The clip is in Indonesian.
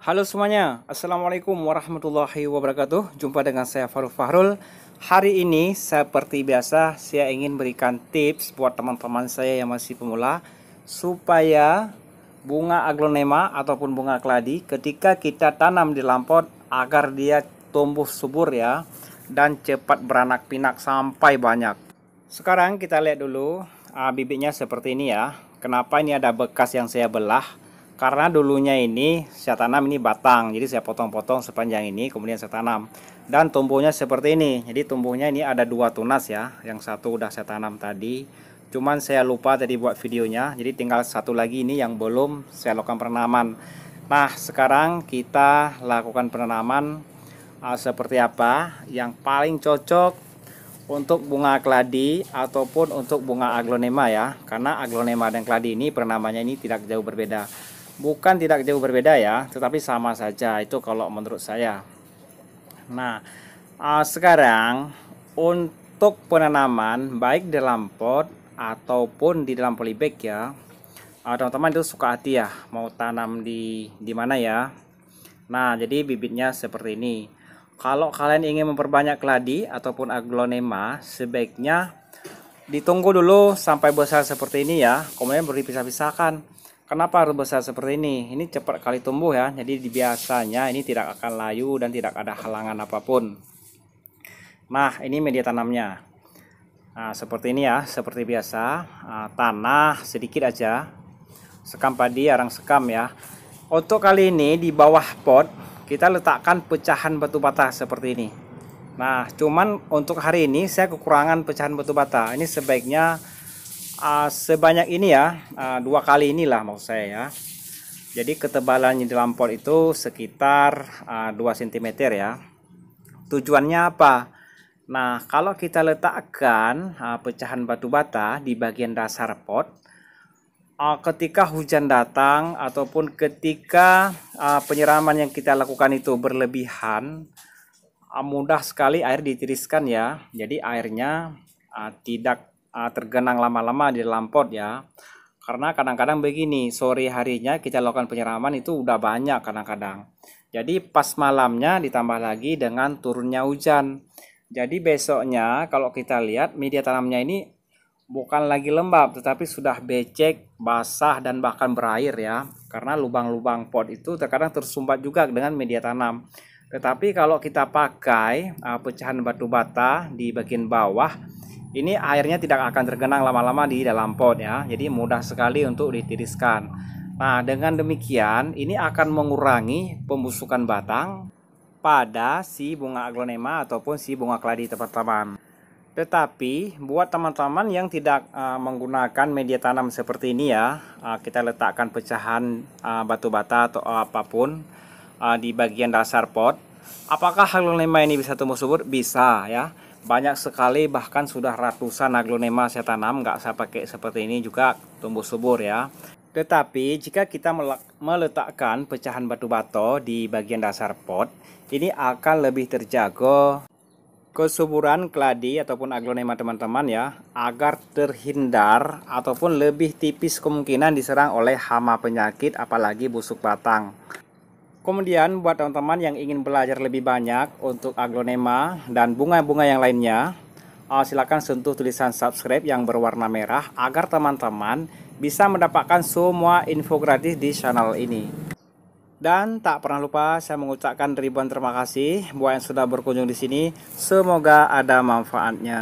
Halo semuanya, Assalamualaikum warahmatullahi wabarakatuh Jumpa dengan saya Farul Fahrul Hari ini seperti biasa saya ingin berikan tips buat teman-teman saya yang masih pemula Supaya bunga aglonema ataupun bunga keladi ketika kita tanam di lampot Agar dia tumbuh subur ya dan cepat beranak pinak sampai banyak Sekarang kita lihat dulu uh, bibitnya seperti ini ya Kenapa ini ada bekas yang saya belah karena dulunya ini saya tanam ini batang jadi saya potong-potong sepanjang ini kemudian saya tanam dan tumbuhnya seperti ini jadi tumbuhnya ini ada dua tunas ya yang satu udah saya tanam tadi cuman saya lupa tadi buat videonya jadi tinggal satu lagi ini yang belum saya lakukan penanaman nah sekarang kita lakukan penanaman uh, seperti apa yang paling cocok untuk bunga keladi ataupun untuk bunga aglonema ya karena aglonema dan keladi ini pernamanya ini tidak jauh berbeda bukan tidak jauh berbeda ya tetapi sama saja itu kalau menurut saya nah uh, sekarang untuk penanaman baik dalam pot ataupun di dalam polybag ya eh, teman-teman uh, itu suka hati ya mau tanam di di mana ya nah jadi bibitnya seperti ini kalau kalian ingin memperbanyak keladi ataupun aglonema sebaiknya ditunggu dulu sampai besar seperti ini ya kemudian beri pisah-pisahkan Kenapa harus besar seperti ini? Ini cepat kali tumbuh ya. Jadi biasanya ini tidak akan layu dan tidak ada halangan apapun. Nah, ini media tanamnya. Nah, seperti ini ya, seperti biasa, nah, tanah sedikit aja. Sekam padi, arang sekam ya. Untuk kali ini di bawah pot kita letakkan pecahan batu bata seperti ini. Nah, cuman untuk hari ini saya kekurangan pecahan batu bata. Ini sebaiknya uh, sebanyak ini ya uh, dua kali inilah maksud saya ya jadi ketebalannya di lampor itu sekitar uh, 2 cm ya tujuannya apa nah kalau kita letakkan uh, pecahan batu bata di bagian dasar pot uh, ketika hujan datang ataupun ketika uh, penyiraman yang kita lakukan itu berlebihan uh, mudah sekali air ditiriskan ya jadi airnya uh, tidak uh, tergenang lama-lama di dalam pot ya karena kadang-kadang begini sore harinya kita lakukan penyiraman itu udah banyak kadang-kadang jadi pas malamnya ditambah lagi dengan turunnya hujan jadi besoknya kalau kita lihat media tanamnya ini bukan lagi lembab tetapi sudah becek basah dan bahkan berair ya karena lubang-lubang pot itu terkadang tersumbat juga dengan media tanam tetapi kalau kita pakai uh, pecahan batu bata di bagian bawah ini airnya tidak akan tergenang lama-lama di dalam pot ya, jadi mudah sekali untuk ditiriskan. Nah, dengan demikian ini akan mengurangi pembusukan batang pada si bunga aglonema ataupun si bunga keladi teman-teman. Tetapi buat teman-teman yang tidak uh, menggunakan media tanam seperti ini ya, uh, kita letakkan pecahan uh, batu bata atau apapun uh, di bagian dasar pot. Apakah aglonema ini bisa tumbuh subur? Bisa ya banyak sekali bahkan sudah ratusan aglonema saya tanam nggak saya pakai seperti ini juga tumbuh subur ya tetapi jika kita meletakkan pecahan batu bato di bagian dasar pot, ini akan lebih terjago kesuburan keladi ataupun aglonema teman-teman ya, agar terhindar ataupun lebih tipis kemungkinan diserang oleh hama penyakit apalagi busuk batang. Kemudian buat teman-teman yang ingin belajar lebih banyak untuk aglonema dan bunga-bunga yang lainnya, uh, silakan sentuh tulisan subscribe yang berwarna merah agar teman-teman bisa mendapatkan semua info gratis di channel ini. Dan tak pernah lupa saya mengucapkan ribuan terima kasih buat yang sudah berkunjung di sini. Semoga ada manfaatnya.